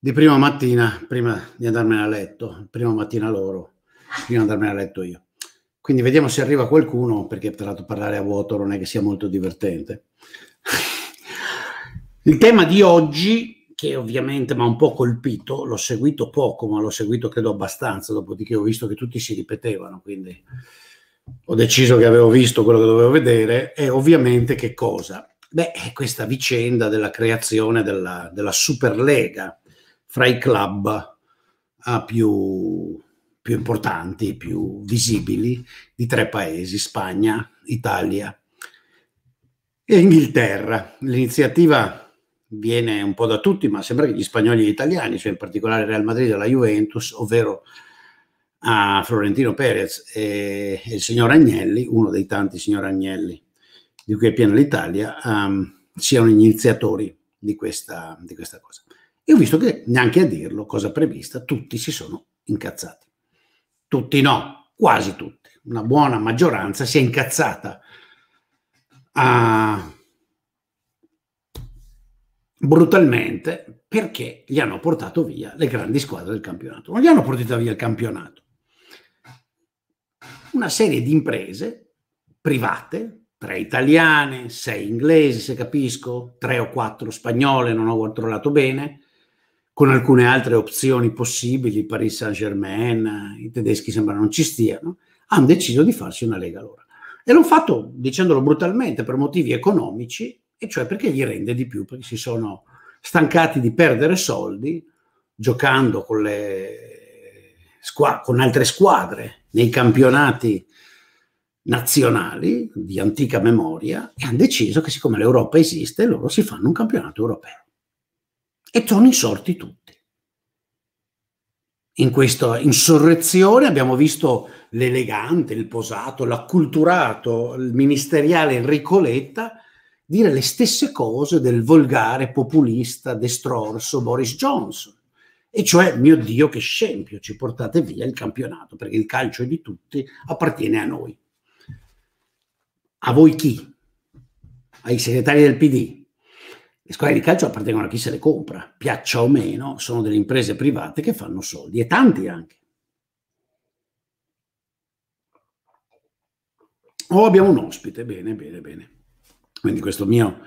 di prima mattina, prima di andarmene a letto, prima mattina loro, prima di andarmene a letto io. Quindi vediamo se arriva qualcuno, perché tra l'altro parlare a vuoto non è che sia molto divertente. Il tema di oggi, che ovviamente mi ha un po' colpito, l'ho seguito poco, ma l'ho seguito credo abbastanza, dopodiché ho visto che tutti si ripetevano, quindi ho deciso che avevo visto quello che dovevo vedere, è ovviamente che cosa? Beh, è questa vicenda della creazione della, della Superlega, fra i club ah, più, più importanti, più visibili di tre paesi, Spagna, Italia e Inghilterra. L'iniziativa viene un po' da tutti, ma sembra che gli spagnoli e gli italiani, cioè in particolare Real Madrid e la Juventus, ovvero a ah, Florentino Perez e, il signor Agnelli, uno dei tanti signor Agnelli di cui è piena l'Italia, um, siano iniziatori di questa, di questa cosa. E ho visto che neanche a dirlo, cosa prevista, tutti si sono incazzati. Tutti no, quasi tutti. Una buona maggioranza si è incazzata a... Ah, brutalmente perché gli hanno portato via le grandi squadre del campionato. Non gli hanno portato via il campionato. Una serie di imprese private, tre italiane, sei inglesi se capisco, tre o quattro spagnole, non ho controllato bene, con alcune altre opzioni possibili, Paris Saint-Germain, i tedeschi sembra non ci stiano, hanno deciso di farsi una lega loro. E l'hanno fatto, dicendolo brutalmente, per motivi economici, e cioè perché gli rende di più, perché si sono stancati di perdere soldi giocando con, squa- con altre squadre nei campionati nazionali di antica memoria e hanno deciso che siccome l'Europa esiste, loro si fanno un campionato europeo e sono insorti tutti. In questa insurrezione abbiamo visto l'elegante, il posato, l'acculturato, il ministeriale Enrico Letta dire le stesse cose del volgare populista destrorso Boris Johnson. E cioè, mio Dio, che scempio, ci portate via il campionato, perché il calcio è di tutti, appartiene a noi. A voi chi? Ai segretari del PD, le squadre di calcio appartengono a chi se le compra, piaccia o meno, sono delle imprese private che fanno soldi e tanti anche. Oh, abbiamo un ospite, bene, bene, bene. Quindi questo mio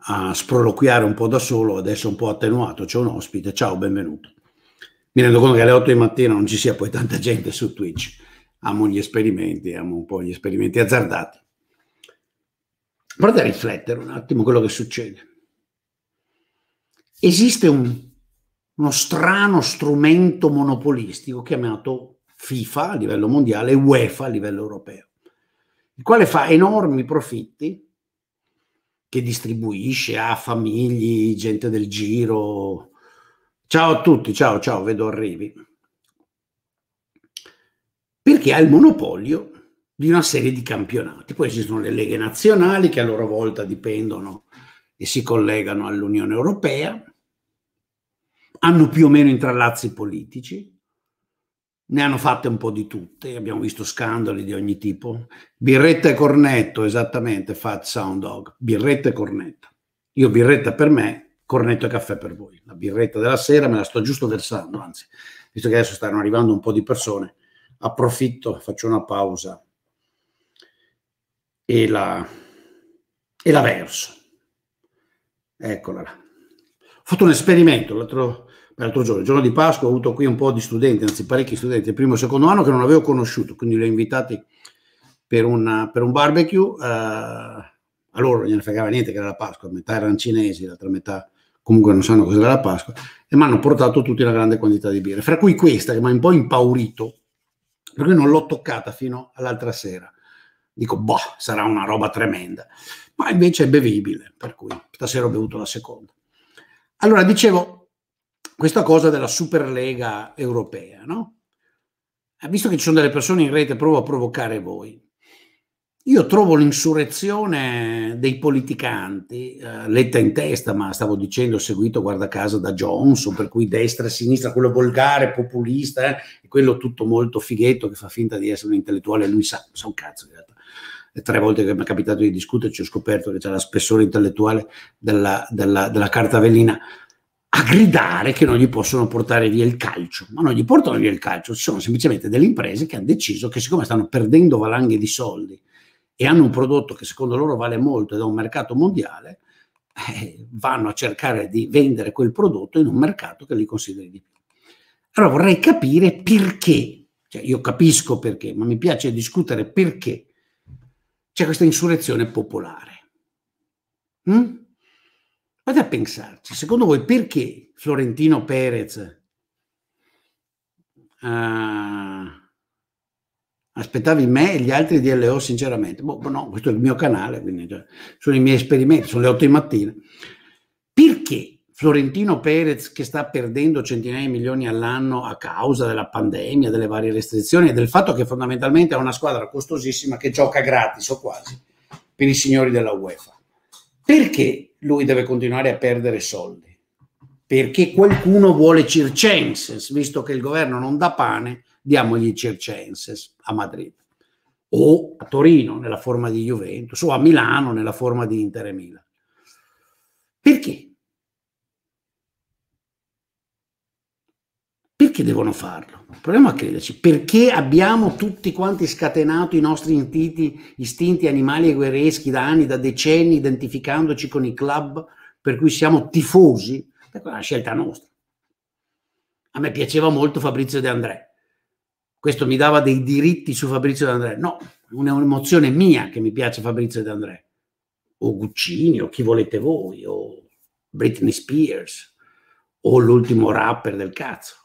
a sproloquiare un po' da solo, adesso un po' attenuato, c'è un ospite, ciao, benvenuto. Mi rendo conto che alle 8 di mattina non ci sia poi tanta gente su Twitch. Amo gli esperimenti, amo un po' gli esperimenti azzardati. Provate a riflettere un attimo quello che succede esiste un, uno strano strumento monopolistico chiamato FIFA a livello mondiale e UEFA a livello europeo, il quale fa enormi profitti che distribuisce a famiglie, gente del giro. Ciao a tutti, ciao, ciao, vedo arrivi. Perché ha il monopolio di una serie di campionati. Poi ci sono le leghe nazionali che a loro volta dipendono e si collegano all'Unione Europea, hanno più o meno intrallazzi politici, ne hanno fatte un po' di tutte, abbiamo visto scandali di ogni tipo. Birretta e cornetto, esattamente, Fat Sound Dog, birretta e cornetto. Io birretta per me, cornetto e caffè per voi. La birretta della sera me la sto giusto versando, anzi, visto che adesso stanno arrivando un po' di persone, approfitto, faccio una pausa e la, e la verso. Eccola là. Ho fatto un esperimento l'altro, l'altro giorno, il giorno di Pasqua, ho avuto qui un po' di studenti, anzi parecchi studenti, primo e secondo anno che non avevo conosciuto, quindi li ho invitati per, una, per un barbecue. Eh, a loro non gliene fregava niente che era la Pasqua, metà erano cinesi, l'altra metà comunque non sanno cos'era la Pasqua, e mi hanno portato tutti una grande quantità di birra, fra cui questa che mi ha un po' impaurito, perché non l'ho toccata fino all'altra sera. Dico, boh, sarà una roba tremenda ma invece è bevibile, per cui stasera ho bevuto la seconda. Allora, dicevo, questa cosa della Superlega europea, no? Eh, visto che ci sono delle persone in rete, provo a provocare voi. Io trovo l'insurrezione dei politicanti, eh, letta in testa, ma stavo dicendo seguito, guarda caso, da Johnson, per cui destra e sinistra, quello volgare, populista, eh, quello tutto molto fighetto che fa finta di essere un intellettuale, lui sa, sa un cazzo in realtà le tre volte che mi è capitato di discuterci ho scoperto che c'è la spessore intellettuale della, della, della cartavellina a gridare che non gli possono portare via il calcio, ma non gli portano via il calcio, ci sono semplicemente delle imprese che hanno deciso che siccome stanno perdendo valanghe di soldi e hanno un prodotto che secondo loro vale molto ed è un mercato mondiale, eh, vanno a cercare di vendere quel prodotto in un mercato che li consideri di più. Allora vorrei capire perché, cioè, io capisco perché, ma mi piace discutere perché c'è questa insurrezione popolare. Vado mm? Vate a pensarci, secondo voi perché Florentino Perez uh, eh, aspettavi me e gli altri di LO sinceramente? Boh, boh, no, questo è il mio canale, quindi cioè, sono i miei esperimenti, sono le 8 di mattina. Florentino Perez che sta perdendo centinaia di milioni all'anno a causa della pandemia, delle varie restrizioni e del fatto che fondamentalmente è una squadra costosissima che gioca gratis o quasi per i signori della UEFA. Perché lui deve continuare a perdere soldi? Perché qualcuno vuole Circenses, visto che il governo non dà pane, diamogli Circenses a Madrid o a Torino nella forma di Juventus o a Milano nella forma di Inter e Milan. Perché? Perché devono farlo? Proviamo a crederci. Perché abbiamo tutti quanti scatenato i nostri istinti, istinti animali e guerreschi da anni, da decenni, identificandoci con i club per cui siamo tifosi? Ecco, è una scelta nostra. A me piaceva molto Fabrizio De André. Questo mi dava dei diritti su Fabrizio De André. No, è un'emozione mia che mi piace Fabrizio De André. O Guccini, o chi volete voi, o Britney Spears, o l'ultimo rapper del cazzo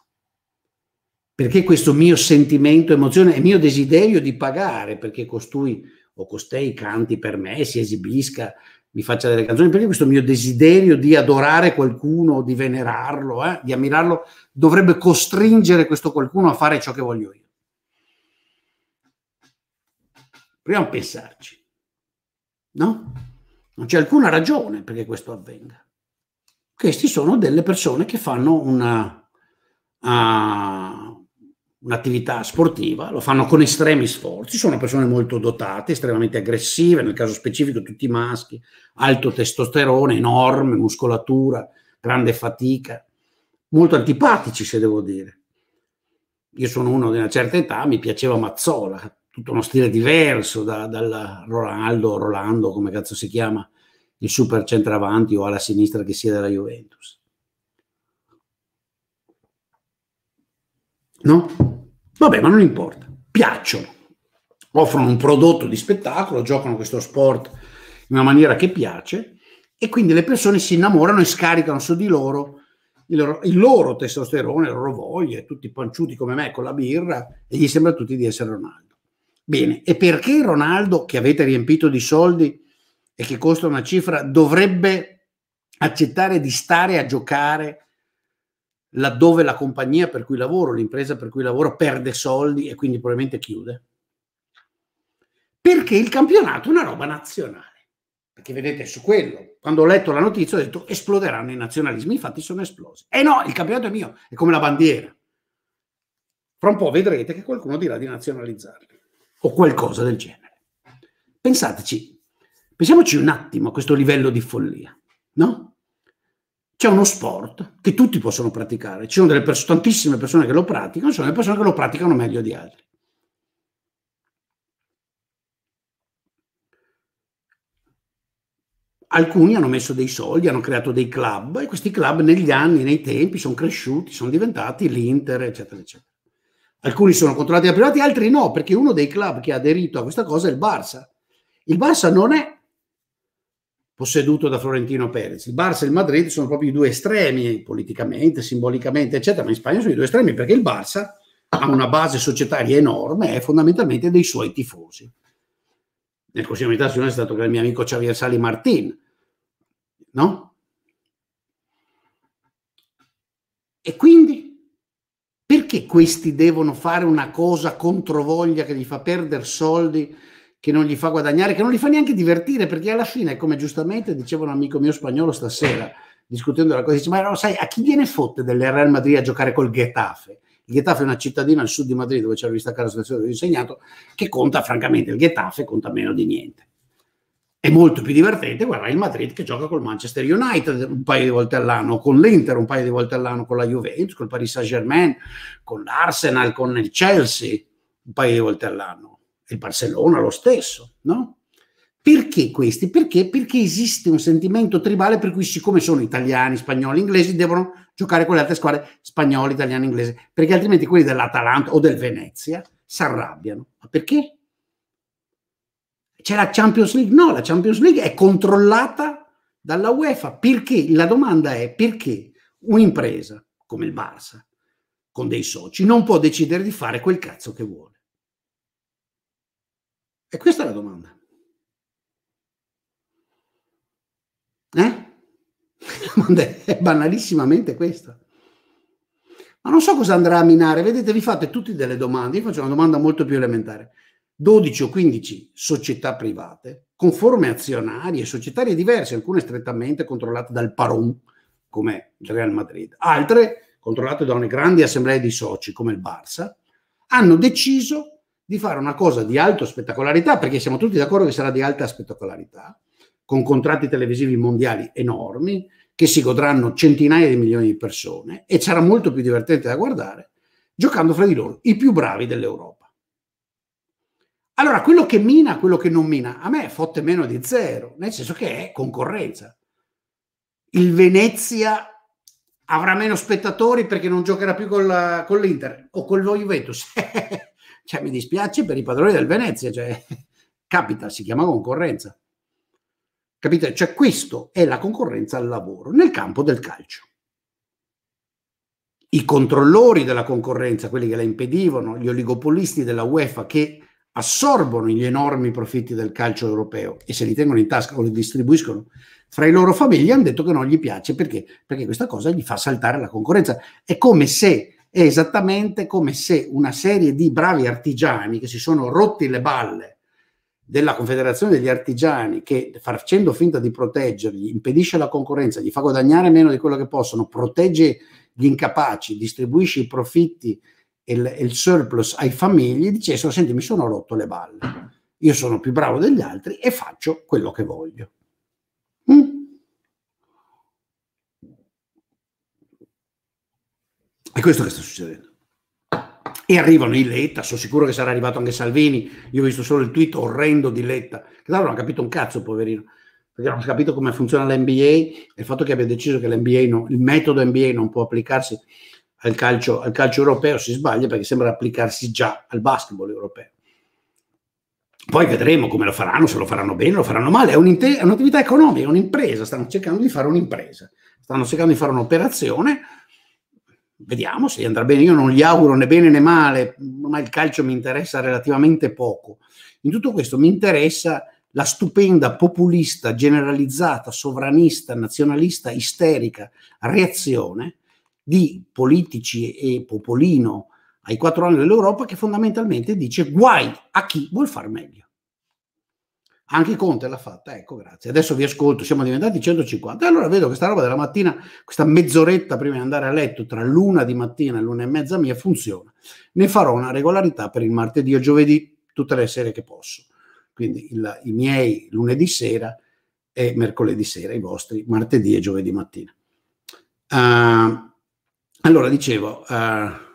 perché questo mio sentimento, emozione, è mio desiderio di pagare perché costui o costei canti per me, si esibisca, mi faccia delle canzoni, perché questo mio desiderio di adorare qualcuno, di venerarlo, eh, di ammirarlo, dovrebbe costringere questo qualcuno a fare ciò che voglio io. Proviamo a pensarci. No? Non c'è alcuna ragione perché questo avvenga. Questi sono delle persone che fanno una, uh, un'attività sportiva, lo fanno con estremi sforzi, sono persone molto dotate, estremamente aggressive, nel caso specifico tutti maschi, alto testosterone, enorme muscolatura, grande fatica, molto antipatici se devo dire. Io sono uno di una certa età, mi piaceva Mazzola, tutto uno stile diverso da, dal Ronaldo, Rolando, come cazzo si chiama, il super centravanti o alla sinistra che sia della Juventus. No? Vabbè, ma non importa, piacciono, offrono un prodotto di spettacolo, giocano questo sport in una maniera che piace e quindi le persone si innamorano e scaricano su di loro il loro, il loro testosterone, le loro voglie, tutti panciuti come me con la birra e gli sembra tutti di essere Ronaldo. Bene, e perché Ronaldo, che avete riempito di soldi e che costa una cifra, dovrebbe accettare di stare a giocare laddove la compagnia per cui lavoro, l'impresa per cui lavoro perde soldi e quindi probabilmente chiude. Perché il campionato è una roba nazionale. Perché vedete, su quello, quando ho letto la notizia ho detto esploderanno i nazionalismi, infatti sono esplosi. E eh no, il campionato è mio, è come la bandiera. Fra un po' vedrete che qualcuno dirà di nazionalizzarli o qualcosa del genere. Pensateci, pensiamoci un attimo a questo livello di follia, no? c'è uno sport che tutti possono praticare, ci sono delle pers- tantissime persone che lo praticano, sono delle persone che lo praticano meglio di altri. Alcuni hanno messo dei soldi, hanno creato dei club e questi club negli anni, nei tempi, sono cresciuti, sono diventati l'Inter, eccetera, eccetera. Alcuni sono controllati da privati, altri no, perché uno dei club che ha aderito a questa cosa è il Barça. Il Barça non è posseduto da Florentino Perez. Il Barça e il Madrid sono proprio i due estremi politicamente, simbolicamente, eccetera, ma in Spagna sono i due estremi perché il Barça ha una base societaria enorme, e fondamentalmente dei suoi tifosi. Nel Consiglio di amministrazione è stato il mio amico Xavier Sali Martin, no? E quindi perché questi devono fare una cosa controvoglia che gli fa perdere soldi che non gli fa guadagnare, che non gli fa neanche divertire, perché alla fine, come giustamente diceva un amico mio spagnolo stasera, discutendo la cosa, dice, ma no, sai, a chi viene fotte del Real Madrid a giocare col Getafe? Il Getafe è una cittadina al sud di Madrid dove c'è la rivista Cara Associazione dove ho insegnato, che conta francamente, il Getafe conta meno di niente. È molto più divertente guardare il Madrid che gioca col Manchester United un paio di volte all'anno, con l'Inter un paio di volte all'anno, con la Juventus, col Paris Saint Germain, con l'Arsenal, con il Chelsea un paio di volte all'anno il Barcellona lo stesso, no? Perché questi? Perché? Perché esiste un sentimento tribale per cui siccome sono italiani, spagnoli, inglesi, devono giocare con le altre squadre spagnoli, italiani, inglesi, perché altrimenti quelli dell'Atalanta o del Venezia si arrabbiano. Ma perché? C'è la Champions League? No, la Champions League è controllata dalla UEFA. Perché? La domanda è perché un'impresa come il Barça, con dei soci, non può decidere di fare quel cazzo che vuole. E questa è la domanda. Eh? La domanda è banalissimamente questa. Ma non so cosa andrà a minare. Vedete, vi fate tutti delle domande. Io faccio una domanda molto più elementare. 12 o 15 società private con forme azionarie, societarie diverse, alcune strettamente controllate dal Paron, come il Real Madrid, altre controllate da una grande assemblea di soci, come il Barça, hanno deciso di fare una cosa di alta spettacolarità, perché siamo tutti d'accordo che sarà di alta spettacolarità, con contratti televisivi mondiali enormi, che si godranno centinaia di milioni di persone e sarà molto più divertente da guardare, giocando fra di loro i più bravi dell'Europa. Allora, quello che mina, quello che non mina, a me fotte meno di zero, nel senso che è concorrenza. Il Venezia avrà meno spettatori perché non giocherà più con, la, con l'Inter o con lo Juventus. Cioè, mi dispiace per i padroni del Venezia, cioè, capita, si chiama concorrenza. Capite? Cioè, questo è la concorrenza al lavoro nel campo del calcio. I controllori della concorrenza, quelli che la impedivano, gli oligopolisti della UEFA che assorbono gli enormi profitti del calcio europeo e se li tengono in tasca o li distribuiscono fra i loro famigli, hanno detto che non gli piace perché? perché questa cosa gli fa saltare la concorrenza. È come se è esattamente come se una serie di bravi artigiani che si sono rotti le balle della Confederazione degli Artigiani che facendo finta di proteggerli, impedisce la concorrenza, gli fa guadagnare meno di quello che possono, protegge gli incapaci, distribuisce i profitti e il, il surplus ai famigli, dicessero senti mi sono rotto le balle, io sono più bravo degli altri e faccio quello che voglio. È questo che sta succedendo. E arrivano i Letta, sono sicuro che sarà arrivato anche Salvini, io ho visto solo il tweet orrendo di Letta, che tra non ha capito un cazzo, poverino, perché non ha capito come funziona l'NBA e il fatto che abbia deciso che non, il metodo NBA non può applicarsi al calcio, al calcio europeo si sbaglia perché sembra applicarsi già al basketball europeo. Poi vedremo come lo faranno, se lo faranno bene, lo faranno male. È, un'attività economica, è un'impresa. Stanno cercando di fare un'impresa, stanno cercando di fare un'operazione vediamo se andrà bene. Io non gli auguro né bene né male, ma il calcio mi interessa relativamente poco. In tutto questo mi interessa la stupenda populista, generalizzata, sovranista, nazionalista, isterica reazione di politici e popolino ai quattro anni dell'Europa che fondamentalmente dice guai a chi vuol far meglio. Anche Conte l'ha fatta, ecco, grazie. Adesso vi ascolto, siamo diventati 150. E allora vedo che sta roba della mattina, questa mezz'oretta prima di andare a letto, tra l'una di mattina e l'una e mezza mia, funziona. Ne farò una regolarità per il martedì o giovedì, tutte le sere che posso. Quindi il, i miei lunedì sera e mercoledì sera, i vostri martedì e giovedì mattina. Uh, allora, dicevo... Uh,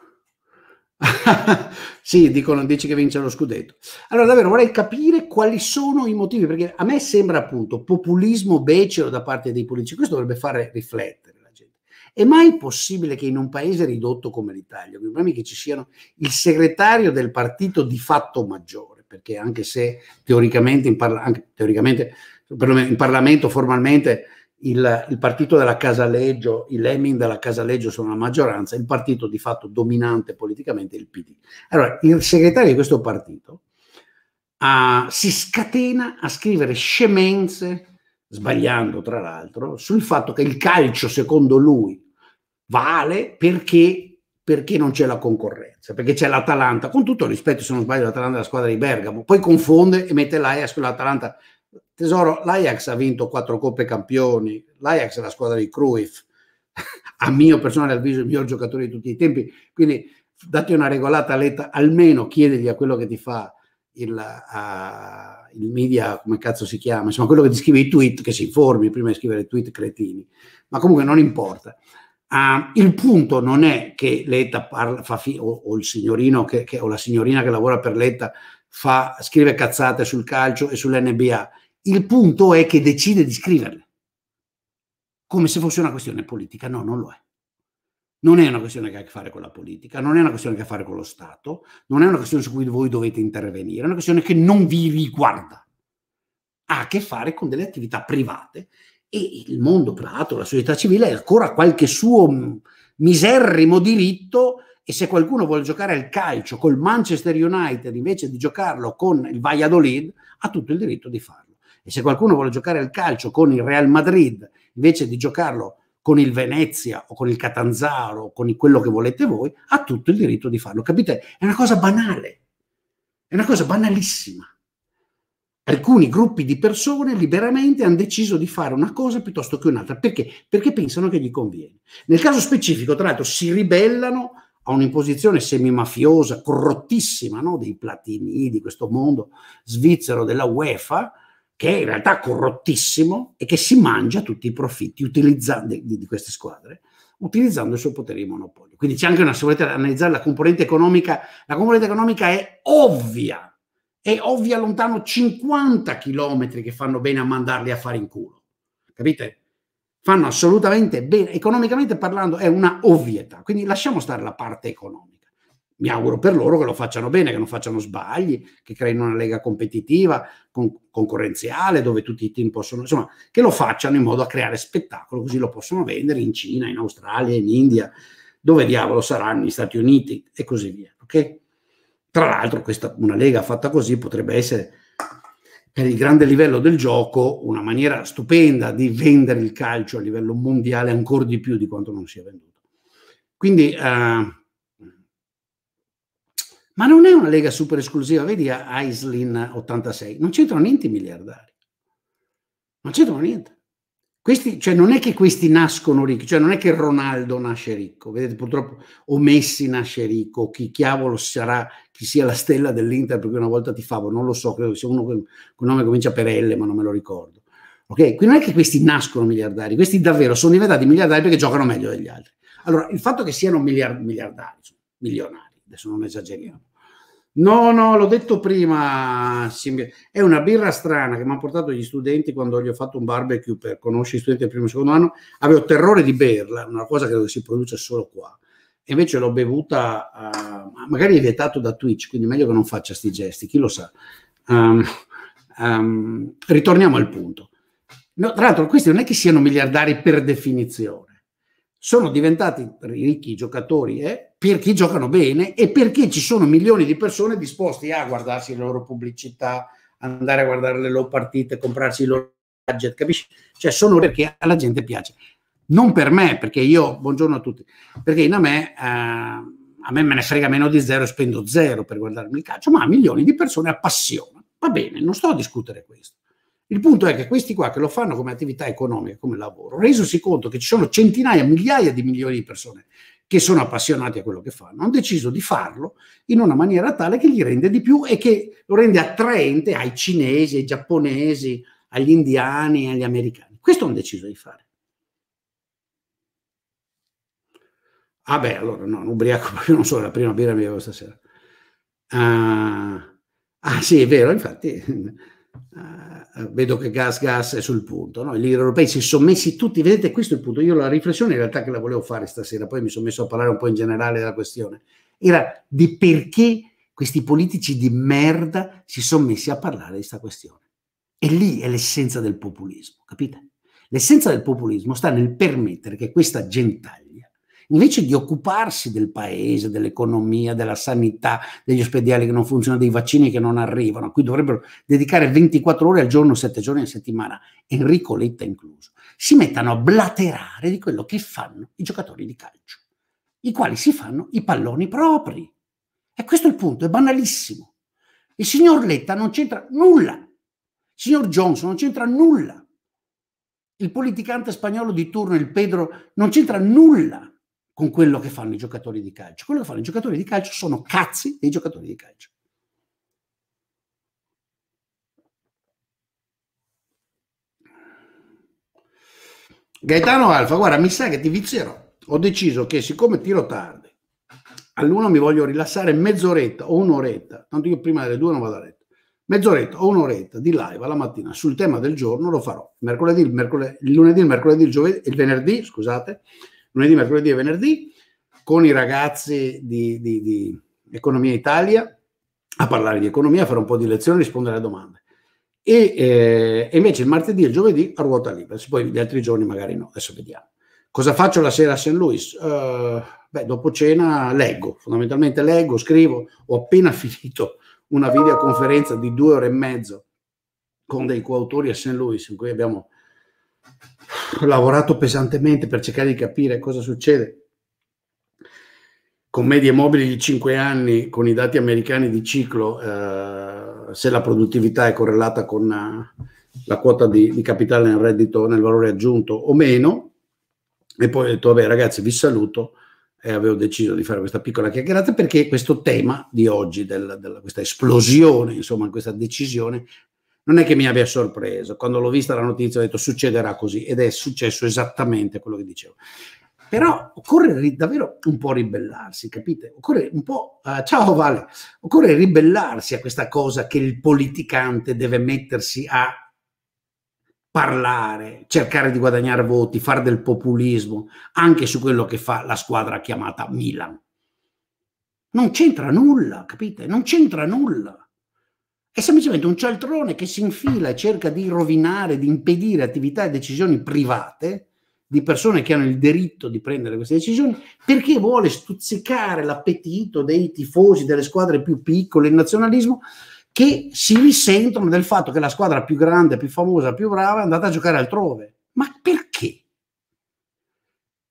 sì, dicono, dici che vince lo scudetto. Allora, davvero, vorrei capire quali sono i motivi, perché a me sembra appunto populismo becero da parte dei politici. Questo dovrebbe fare riflettere la gente. È mai possibile che in un paese ridotto come l'Italia, con i problemi che ci siano, il segretario del partito di fatto maggiore, perché anche se teoricamente, in, parla- anche teoricamente, in Parlamento formalmente il, il, partito della Casaleggio, i Lemming della Casaleggio sono la maggioranza, il partito di fatto dominante politicamente è il PD. Allora, il segretario di questo partito uh, si scatena a scrivere scemenze, sbagliando tra l'altro, sul fatto che il calcio, secondo lui, vale perché, perché non c'è la concorrenza, perché c'è l'Atalanta, con tutto rispetto se non sbaglio l'Atalanta è la squadra di Bergamo, poi confonde e mette l'AES con Tesoro, l'Ajax ha vinto quattro coppe campioni, l'Ajax è la squadra di Cruyff, a mio personale avviso il miglior giocatore di tutti i tempi, quindi dati una regolata letta, almeno chiedegli a quello che ti fa il, uh, il, media, come cazzo si chiama, insomma quello che ti scrive i tweet, che si informi prima di scrivere tweet cretini, ma comunque non importa. Uh, il punto non è che Letta parla, fa fi- o, o, il signorino che, che, o la signorina che lavora per Letta fa, scrive cazzate sul calcio e sull'NBA. Il punto è che decide di scriverle, come se fosse una questione politica. No, non lo è. Non è una questione che ha a che fare con la politica, non è una questione che ha a che fare con lo Stato, non è una questione su cui voi dovete intervenire, è una questione che non vi riguarda. Ha a che fare con delle attività private e il mondo privato, la società civile, ha ancora qualche suo miserrimo diritto e se qualcuno vuole giocare al calcio col Manchester United invece di giocarlo con il Valladolid, ha tutto il diritto di farlo. E se qualcuno vuole giocare al calcio con il Real Madrid invece di giocarlo con il Venezia o con il Catanzaro o con quello che volete voi, ha tutto il diritto di farlo. Capite? È una cosa banale, è una cosa banalissima. Alcuni gruppi di persone liberamente hanno deciso di fare una cosa piuttosto che un'altra. Perché? Perché pensano che gli conviene. Nel caso specifico, tra l'altro, si ribellano a un'imposizione semimafiosa, corrottissima, no? dei platini, di questo mondo svizzero della UEFA, che è in realtà corrottissimo e che si mangia tutti i profitti di, di, queste squadre utilizzando il suo potere di monopolio. Quindi c'è anche una, se volete analizzare la componente economica, la componente economica è ovvia, è ovvia lontano 50 chilometri che fanno bene a mandarli a fare in culo, capite? Fanno assolutamente bene, economicamente parlando è una ovvietà, quindi lasciamo stare la parte economica mi auguro per loro che lo facciano bene, che non facciano sbagli, che creino una lega competitiva, con, concorrenziale, dove tutti i team possono, insomma, che lo facciano in modo a creare spettacolo, così lo possono vendere in Cina, in Australia, in India, dove diavolo saranno, gli Stati Uniti e così via. Okay? Tra l'altro, questa, una lega fatta così potrebbe essere, per il grande livello del gioco, una maniera stupenda di vendere il calcio a livello mondiale ancora di più di quanto non sia venduto. Quindi... Eh, ma non è una lega super esclusiva, vedi Aislin 86, non c'entrano niente i miliardari. Non c'entrano niente. Questi, cioè non è che questi nascono ricchi, cioè non è che Ronaldo nasce ricco, vedete purtroppo, o Messi nasce ricco, chi chiavolo sarà, chi sia la stella dell'Inter, perché una volta ti favo, non lo so, credo che sia uno con un nome comincia per L, ma non me lo ricordo. Ok? Quindi non è che questi nascono miliardari, questi davvero sono diventati miliardari perché giocano meglio degli altri. Allora, il fatto che siano miliard- miliardari, milionari, adesso non esageriamo, No, no, l'ho detto prima, è una birra strana che mi hanno portato gli studenti quando gli ho fatto un barbecue per conoscere gli studenti del primo e secondo anno, avevo terrore di berla, una cosa che si produce solo qua. E invece l'ho bevuta, uh, magari è vietato da Twitch, quindi meglio che non faccia questi gesti, chi lo sa. Um, um, ritorniamo al punto. No, tra l'altro questi non è che siano miliardari per definizione sono diventati ricchi i giocatori eh, perché giocano bene e perché ci sono milioni di persone disposte a guardarsi le loro pubblicità, andare a guardare le loro partite, comprarsi i loro gadget, capisci? Cioè sono perché alla gente piace. Non per me, perché io, buongiorno a tutti, perché in a me, eh, a me me ne frega meno di zero e spendo zero per guardarmi il calcio, ma a milioni di persone appassiona. Va bene, non sto a discutere questo. Il punto è che questi qua che lo fanno come attività economica, come lavoro, resosi conto che ci sono centinaia, migliaia di milioni di persone che sono appassionati a quello che fanno, hanno deciso di farlo in una maniera tale che gli rende di più e che lo rende attraente ai cinesi, ai giapponesi, agli indiani, agli americani. Questo hanno deciso di fare. Ah beh, allora no, un ubriaco, perché non so, la prima birra mi bevo stasera. Uh, ah sì, è vero, infatti... Eh, eh, vedo che Gas Gas è sul punto. No? Gli europei si sono messi tutti, vedete questo è il punto. Io la riflessione in realtà che la volevo fare stasera, poi mi sono messo a parlare un po' in generale della questione, era di perché questi politici di merda si sono messi a parlare di questa questione. E lì è l'essenza del populismo, capite? L'essenza del populismo sta nel permettere che questa gentaglia invece di occuparsi del paese, dell'economia, della sanità, degli ospedali che non funzionano, dei vaccini che non arrivano, a cui dovrebbero dedicare 24 ore al giorno, 7 giorni a settimana, Enrico Letta incluso, si mettano a blaterare di quello che fanno i giocatori di calcio, i quali si fanno i palloni propri. E questo è il punto, è banalissimo. Il signor Letta non c'entra nulla, il signor Johnson non c'entra nulla, il politicante spagnolo di turno, il Pedro, non c'entra nulla con quello che fanno i giocatori di calcio. Quello che fanno i giocatori di calcio sono cazzi dei giocatori di calcio. Gaetano Alfa, guarda, mi sa che ti vizierò. Ho deciso che siccome tiro tardi, all'uno mi voglio rilassare mezz'oretta o un'oretta, tanto io prima delle due non vado a letto, mezz'oretta o un'oretta di live alla mattina sul tema del giorno lo farò. Mercoledì, il mercoledì, il lunedì, il mercoledì, il giovedì, il venerdì, scusate, lunedì, mercoledì e venerdì con i ragazzi di, di, di Economia Italia a parlare di economia, fare un po' di lezioni e rispondere alle domande. E, eh, invece il martedì e il giovedì a ruota libera, poi gli altri giorni magari no, adesso vediamo. Cosa faccio la sera a St. Louis? Uh, beh, dopo cena leggo, fondamentalmente leggo, scrivo, ho appena finito una videoconferenza di due ore e mezzo con dei coautori a St. Louis in cui abbiamo lavorato pesantemente per cercare di capire cosa succede. Con medie mobili di 5 anni, con i dati americani di ciclo, eh, se la produttività è correlata con eh, la quota di, di, capitale nel reddito, nel valore aggiunto o meno, e poi ho detto, vabbè ragazzi, vi saluto e avevo deciso di fare questa piccola chiacchierata perché questo tema di oggi, del, del, questa esplosione, insomma, questa decisione non è che mi abbia sorpreso. Quando l'ho vista la notizia ho detto succederà così ed è successo esattamente quello che dicevo. Però occorre ri- davvero un po' ribellarsi, capite? Occorre un po'... Uh, ciao Vale, occorre ribellarsi a questa cosa che il politicante deve mettersi a parlare, cercare di guadagnare voti, fare del populismo, anche su quello che fa la squadra chiamata Milan. Non c'entra nulla, capite? Non c'entra nulla. È semplicemente un cialtrone che si infila e cerca di rovinare, di impedire attività e decisioni private di persone che hanno il diritto di prendere queste decisioni perché vuole stuzzicare l'appetito dei tifosi delle squadre più piccole, il nazionalismo, che si risentono del fatto che la squadra più grande, più famosa, più brava è andata a giocare altrove. Ma perché?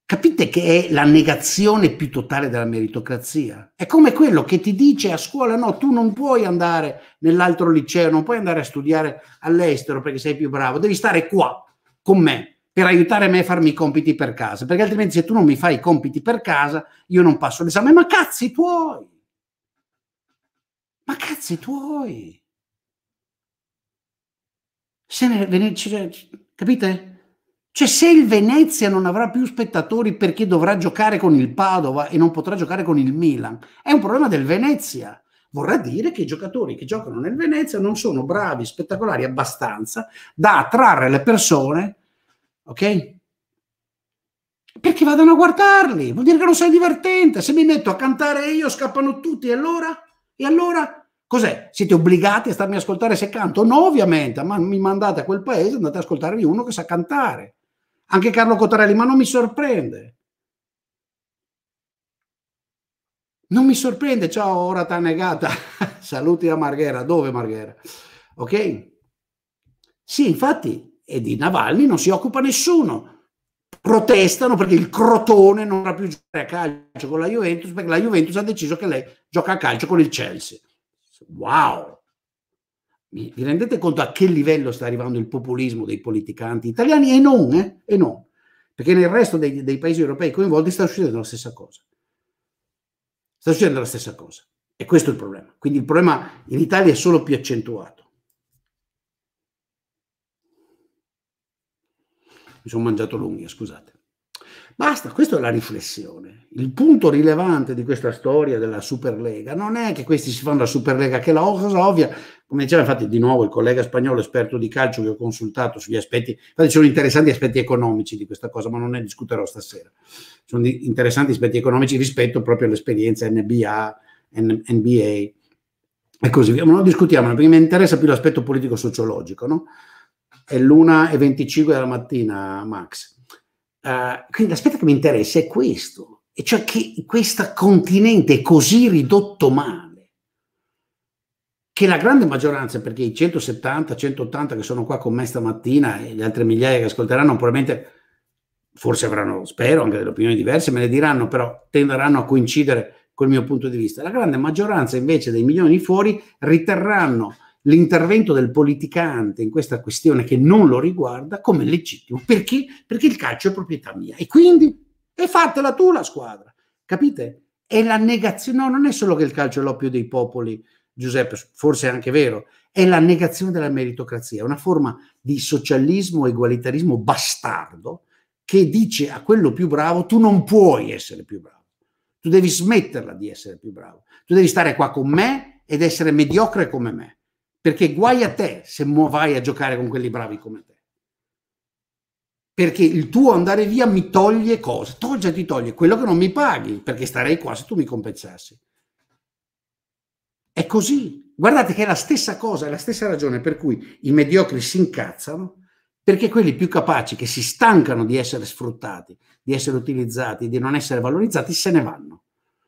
Capite che è la negazione più totale della meritocrazia? È come quello che ti dice a scuola no, tu non puoi andare nell'altro liceo, non puoi andare a studiare all'estero perché sei più bravo, devi stare qua con me per aiutare me a farmi i compiti per casa, perché altrimenti se tu non mi fai i compiti per casa io non passo l'esame, ma cazzi tuoi! Ma cazzi tuoi! Se ne, ve ne, capite? Cioè, se il Venezia non avrà più spettatori perché dovrà giocare con il Padova e non potrà giocare con il Milan, è un problema del Venezia. Vorrà dire che i giocatori che giocano nel Venezia non sono bravi, spettacolari abbastanza da attrarre le persone, ok? Perché vadano a guardarli? Vuol dire che non sei divertente. Se mi metto a cantare io, scappano tutti. E allora? E allora? Cos'è? Siete obbligati a starmi a ascoltare se canto? No, ovviamente, ma mi mandate a quel paese, andate ad ascoltarvi uno che sa cantare anche Carlo Cotarelli, ma non mi sorprende. Non mi sorprende, ciao, ora t'ha negata. Saluti a Marghera, dove Marghera? Ok? Sì, infatti, e di Navalny non si occupa nessuno. Protestano perché il Crotone non ha più giocare a calcio con la Juventus perché la Juventus ha deciso che lei gioca a calcio con il Chelsea. Wow! Vi rendete conto a che livello sta arrivando il populismo dei politicanti italiani? E non, eh? e non. Perché nel resto dei, dei paesi europei coinvolti sta succedendo la stessa cosa. Sta succedendo la stessa cosa. E questo è il problema. Quindi il problema in Italia è solo più accentuato. Mi sono mangiato l'unghia, scusate. Basta, questa è la riflessione. Il punto rilevante di questa storia della Superlega non è che questi si fanno la Superlega, che la cosa ovvia, come diceva infatti di nuovo il collega spagnolo esperto di calcio che ho consultato sugli aspetti, infatti sono interessanti aspetti economici di questa cosa, ma non ne discuterò stasera. Sono interessanti aspetti economici rispetto proprio all'esperienza NBA, NBA e così via. Ma non discutiamo, perché mi interessa più l'aspetto politico-sociologico, no? È l'una e 25 della mattina, Max. Eh, quindi l'aspetto che mi interessa è questo, e cioè che questo continente è così ridotto male che la grande maggioranza, perché i 170, 180 che sono qua con me stamattina e le altre migliaia che ascolteranno probabilmente forse avranno, spero, anche delle opinioni diverse, me le diranno, però tenderanno a coincidere col mio punto di vista. La grande maggioranza invece dei milioni fuori riterranno l'intervento del politicante in questa questione che non lo riguarda come legittimo. Perché? Perché il calcio è proprietà mia. E quindi? E fatela tu la squadra. Capite? È la negazione. No, non è solo che il calcio è l'oppio dei popoli, Giuseppe, forse è anche vero. È la negazione della meritocrazia, una forma di socialismo, egualitarismo bastardo che dice a quello più bravo tu non puoi essere più bravo. Tu devi smetterla di essere più bravo. Tu devi stare qua con me ed essere mediocre come me. Perché guai a te se vai a giocare con quelli bravi come te. Perché il tuo andare via mi toglie cosa? Toggia ti toglie quello che non mi paghi, perché starei qua se tu mi compensassi. È così. Guardate che è la stessa cosa, è la stessa ragione per cui i mediocri si incazzano, perché quelli più capaci che si stancano di essere sfruttati, di essere utilizzati, di non essere valorizzati, se ne vanno.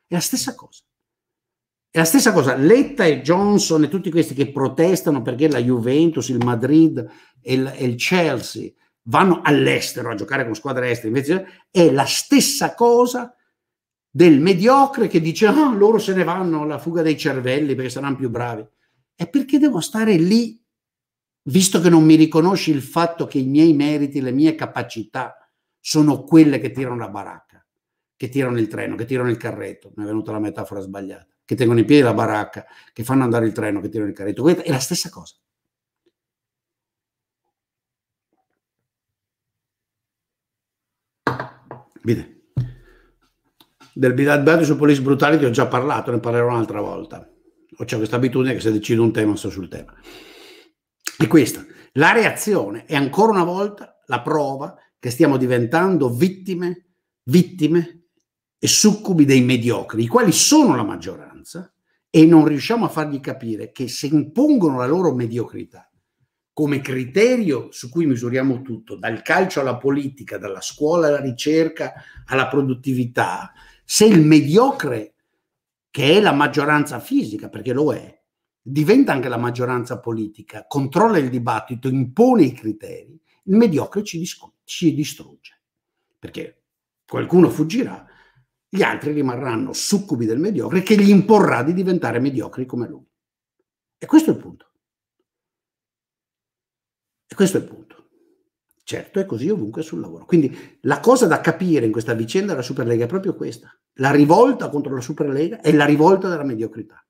È la stessa cosa. È la stessa cosa, Letta e Johnson e tutti questi che protestano perché la Juventus, il Madrid e il, e il Chelsea vanno all'estero a giocare con squadre estere, invece è la stessa cosa del mediocre che dice ah, loro se ne vanno alla fuga dei cervelli perché saranno più bravi. E perché devo stare lì, visto che non mi riconosci il fatto che i miei meriti, le mie capacità sono quelle che tirano la baracca, che tirano il treno, che tirano il carretto. Mi è venuta la metafora sbagliata che tengono in piedi la baracca, che fanno andare il treno, che tirano il carretto. Questa è la stessa cosa. Bene. Del Bilad su Police Brutality ho già parlato, ne parlerò un'altra volta. Ho questa abitudine che se decido un tema sto sul tema. E questa, la reazione è ancora una volta la prova che stiamo diventando vittime, vittime e succubi dei mediocri, i quali sono la maggioranza maggioranza e non riusciamo a fargli capire che se impongono la loro mediocrità come criterio su cui misuriamo tutto, dal calcio alla politica, dalla scuola alla ricerca, alla produttività, se il mediocre, che è la maggioranza fisica, perché lo è, diventa anche la maggioranza politica, controlla il dibattito, impone i criteri, il mediocre ci, dis- ci distrugge, perché qualcuno fuggirà gli altri rimarranno succubi del mediocre che gli imporrà di diventare mediocri come lui. E questo è il punto. E questo è il punto. Certo, è così ovunque sul lavoro. Quindi la cosa da capire in questa vicenda della Superlega è proprio questa. La rivolta contro la Superlega è la rivolta della mediocrità.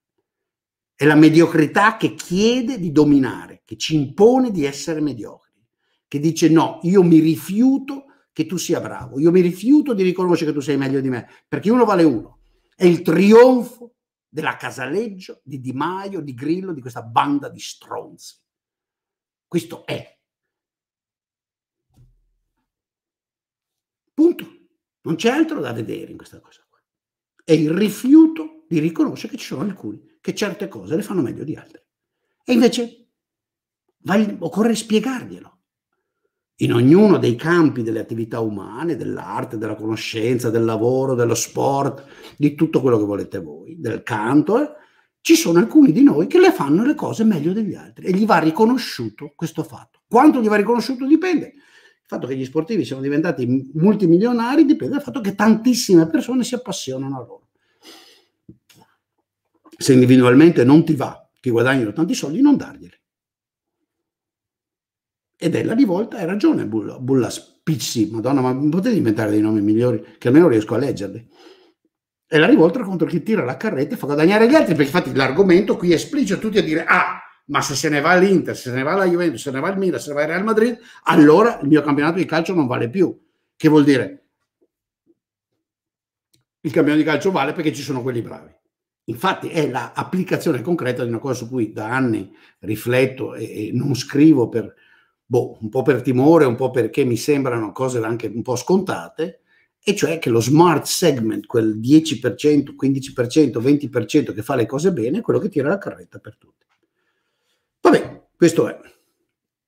È la mediocrità che chiede di dominare, che ci impone di essere mediocri, che dice no, io mi rifiuto che tu sia bravo. Io mi rifiuto di riconoscere che tu sei meglio di me, perché uno vale uno. È il trionfo della Casaleggio, di Di Maio, di Grillo, di questa banda di stronzi. Questo è. Punto. Non c'è altro da vedere in questa cosa È il rifiuto di riconoscere che ci sono alcuni che certe cose le fanno meglio di altre. E invece vai, occorre spiegarglielo in ognuno dei campi delle attività umane, dell'arte, della conoscenza, del lavoro, dello sport, di tutto quello che volete voi, del canto, eh, ci sono alcuni di noi che le fanno le cose meglio degli altri e gli va riconosciuto questo fatto. Quanto gli va riconosciuto dipende. Il fatto che gli sportivi siano diventati multimilionari dipende dal fatto che tantissime persone si appassionano a loro. Se individualmente non ti va, ti guadagnano tanti soldi, non darglieli ed è la rivolta, hai ragione Bulla, Bulla Spicci, madonna, ma potete inventare dei nomi migliori che almeno riesco a leggerli. È la rivolta contro chi tira la carretta e fa guadagnare gli altri, perché infatti l'argomento qui è tutti a dire, ah, ma se se ne va l'Inter, se se ne va la Juventus, se ne va il Milan, se ne va il Real Madrid, allora il mio campionato di calcio non vale più. Che vuol dire? Il campionato di calcio vale perché ci sono quelli bravi. Infatti è l'applicazione concreta di una cosa su cui da anni rifletto e, e non scrivo per, boh, un po' per timore, un po' perché mi sembrano cose anche un po' scontate, e cioè che lo smart segment, quel 10%, 15%, 20% che fa le cose bene, è quello che tira la carretta per tutti. Vabbè, questo è.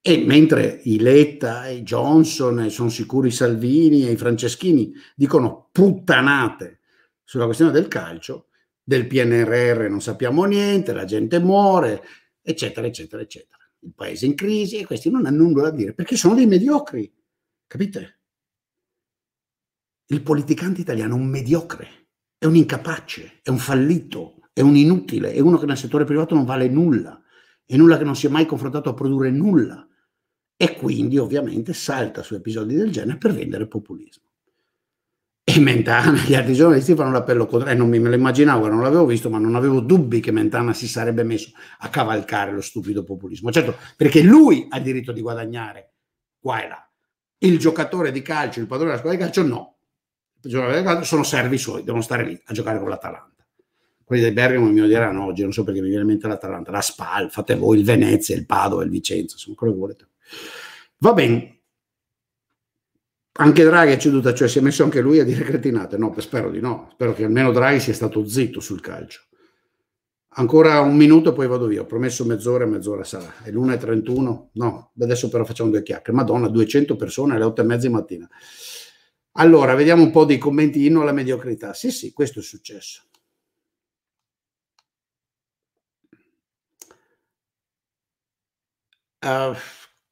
E mentre i Letta e Johnson e sono sicuri i Salvini e i Franceschini dicono puttanate sulla questione del calcio, del PNRR non sappiamo niente, la gente muore, eccetera, eccetera, eccetera il paese in crisi e questi non hanno nulla da dire perché sono dei mediocri, capite? Il politicante italiano è un mediocre, è un incapace, è un fallito, è un inutile, è uno che nel settore privato non vale nulla, è nulla che non si è mai confrontato a produrre nulla e quindi ovviamente salta su episodi del genere per vendere populismo. E Mentana, gli altri giornalisti fanno l'appello e non me lo immaginavo, non l'avevo visto, ma non avevo dubbi che Mentana si sarebbe messo a cavalcare lo stupido populismo. Certo, perché lui ha il diritto di guadagnare qua e là. Il giocatore di calcio, il padrone della squadra di calcio, no. Il giocatore di calcio sono servi suoi, devono stare lì a giocare con l'Atalanta. Quelli del Bergamo mi odieranno oggi, non so perché mi viene in mente l'Atalanta, la Spal, fate voi, il Venezia, il Padova, il Vicenza, sono quello che volete. Va bene, anche Draghi è ceduta, cioè si è messo anche lui a dire cretinate. No, spero di no. Spero che almeno Draghi sia stato zitto sul calcio. Ancora un minuto poi vado via. Ho promesso mezz'ora mezz'ora sarà. È l'1.31. No, adesso però facciamo due chiacchiere. Madonna, 200 persone alle 8 e mezza di mattina. Allora, vediamo un po' dei commenti inno alla mediocrità. Sì, sì, questo è successo. Uh,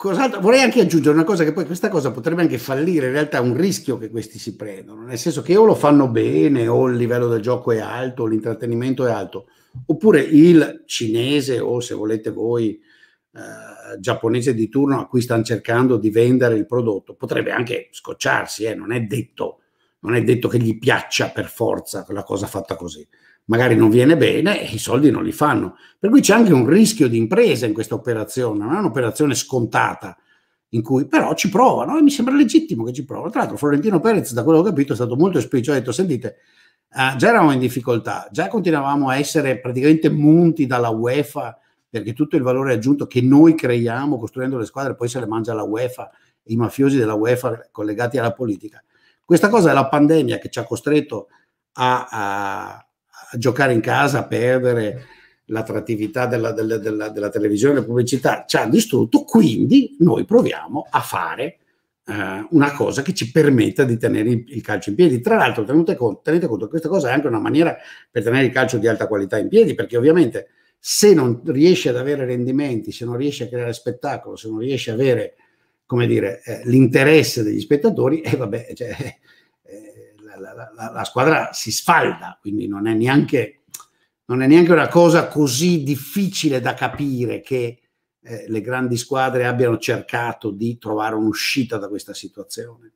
Cos'altro? Vorrei anche aggiungere una cosa che poi questa cosa potrebbe anche fallire, in realtà è un rischio che questi si prendono, nel senso che o lo fanno bene, o il livello del gioco è alto, l'intrattenimento è alto, oppure il cinese o se volete voi eh, giapponese di turno a cui stanno cercando di vendere il prodotto, potrebbe anche scocciarsi, eh? non, è detto, non è detto che gli piaccia per forza quella cosa fatta così magari non viene bene e i soldi non li fanno. Per cui c'è anche un rischio di impresa in questa operazione, non è un'operazione scontata, in cui però ci provano e mi sembra legittimo che ci provano. Tra l'altro Florentino Perez, da quello che ho capito, è stato molto esplicito, ha detto, sentite, eh, già eravamo in difficoltà, già continuavamo a essere praticamente munti dalla UEFA perché tutto il valore aggiunto che noi creiamo costruendo le squadre poi se le mangia la UEFA, i mafiosi della UEFA collegati alla politica. Questa cosa è la pandemia che ci ha costretto a, a giocare in casa, perdere l'attrattività della, della, della, della televisione, della pubblicità, ci ha distrutto, quindi noi proviamo a fare eh, una cosa che ci permetta di tenere il calcio in piedi. Tra l'altro tenete conto, tenete conto che questa cosa è anche una maniera per tenere il calcio di alta qualità in piedi, perché ovviamente se non riesci ad avere rendimenti, se non riesci a creare spettacolo, se non riesci ad avere come dire, eh, l'interesse degli spettatori, e eh, vabbè, cioè, la, la squadra si sfalda, quindi non è, neanche, non è, neanche, una cosa così difficile da capire che eh, le grandi squadre abbiano cercato di trovare un'uscita da questa situazione.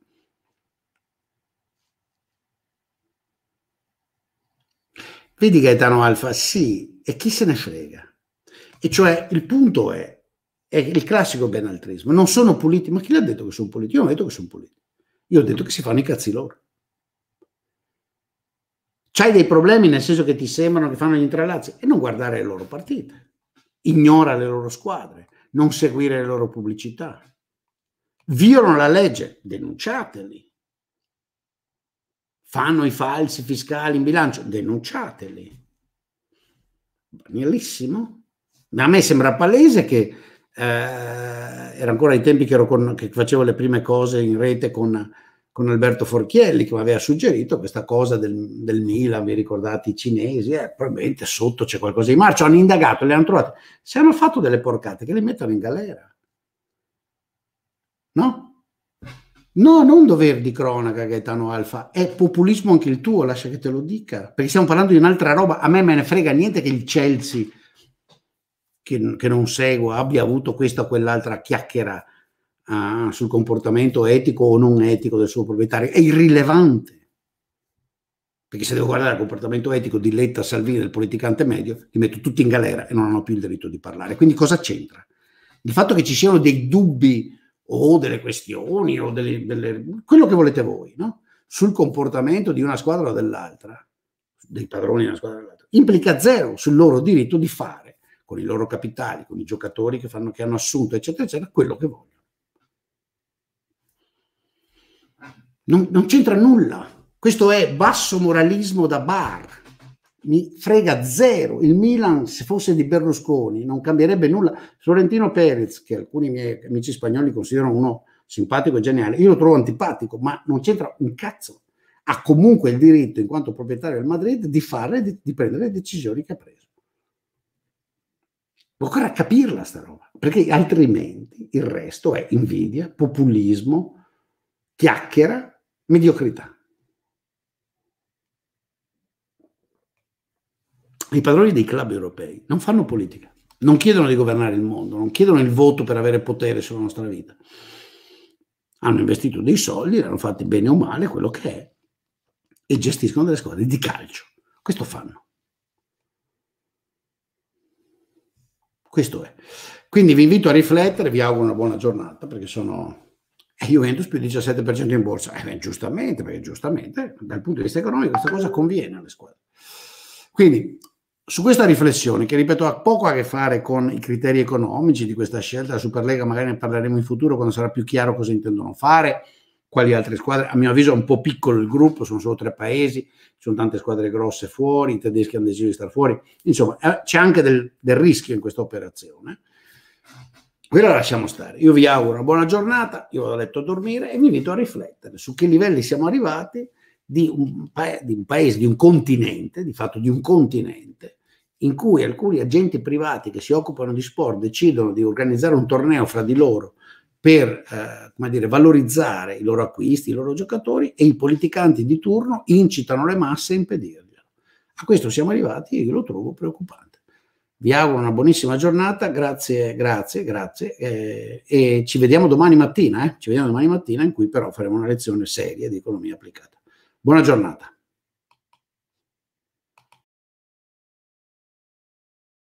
Vedi Gaetano Alfa, sì, e chi se ne frega? E cioè il punto è, è il classico benaltrismo, non sono puliti, ma chi l'ha detto che sono puliti? Io non ho detto che sono puliti, io ho detto che si fanno i cazzi loro. C'hai dei problemi nel senso che ti sembrano che fanno gli intralazzi e non guardare le loro partite. Ignora le loro squadre, non seguire le loro pubblicità. Violano la legge, denunciateli. Fanno i falsi fiscali in bilancio, denunciateli. Banalissimo. Ma a me sembra palese che eh, era ancora ai tempi che, con, che, facevo le prime cose in rete con con Alberto Forchielli che mi aveva suggerito questa cosa del, del Milan, vi ricordate i cinesi, eh, probabilmente sotto c'è qualcosa di marcio, hanno indagato, le hanno trovate, se hanno fatto delle porcate che le mettono in galera. No? No, non dover di cronaca Gaetano Alfa, è populismo anche il tuo, lascia che te lo dica, perché stiamo parlando di un'altra roba, a me me ne frega niente che il Chelsea, che, che non seguo, abbia avuto questa o quell'altra chiacchiera ah, sul comportamento etico o non etico del suo proprietario è irrilevante. Perché se devo guardare il comportamento etico di Letta Salvini, del politicante medio, li metto tutti in galera e non hanno più il diritto di parlare. Quindi cosa c'entra? Il fatto che ci siano dei dubbi o delle questioni o delle, delle, quello che volete voi, no? sul comportamento di una squadra o dell'altra, dei padroni di una squadra o dell'altra, implica zero sul loro diritto di fare con i loro capitali, con i giocatori che, fanno, che hanno assunto, eccetera, eccetera, quello che vogliono. Non, non c'entra nulla. Questo è basso moralismo da bar mi frega zero. Il Milan, se fosse di Berlusconi, non cambierebbe nulla. Florentino Perez, che alcuni miei amici spagnoli considerano uno simpatico e geniale, io lo trovo antipatico, ma non c'entra un cazzo. Ha comunque il diritto, in quanto proprietario del Madrid, di fare di, di prendere le decisioni che ha preso. Occorre capirla sta roba, perché altrimenti il resto è invidia, populismo, chiacchiera Mediocrità. I padroni dei club europei non fanno politica, non chiedono di governare il mondo, non chiedono il voto per avere potere sulla nostra vita. Hanno investito dei soldi, l'hanno fatti bene o male, quello che è, e gestiscono delle squadre di calcio. Questo fanno. Questo è. Quindi vi invito a riflettere, vi auguro una buona giornata perché sono e Juventus più 17% in borsa. Eh, giustamente, perché giustamente dal punto di vista economico questa cosa conviene alle squadre. Quindi su questa riflessione, che ripeto ha poco a che fare con i criteri economici di questa scelta, la Superlega magari ne parleremo in futuro quando sarà più chiaro cosa intendono fare, quali altre squadre, a mio avviso è un po' piccolo il gruppo, sono solo tre paesi, ci sono tante squadre grosse fuori, i tedeschi hanno deciso di stare fuori, insomma eh, c'è anche del, del rischio in questa operazione Ve la lasciamo stare. Io vi auguro una buona giornata, io vado a letto a dormire e vi invito a riflettere su che livelli siamo arrivati di un, pa- di un paese, di un continente, di fatto di un continente, in cui alcuni agenti privati che si occupano di sport decidono di organizzare un torneo fra di loro per eh, dire, valorizzare i loro acquisti, i loro giocatori e i politicanti di turno incitano le masse a impedirglielo. A questo siamo arrivati e io lo trovo preoccupante. Vi auguro una buonissima giornata, grazie, grazie, grazie eh, e ci vediamo domani mattina, eh? ci vediamo domani mattina in cui però faremo una lezione seria di economia applicata. Buona giornata.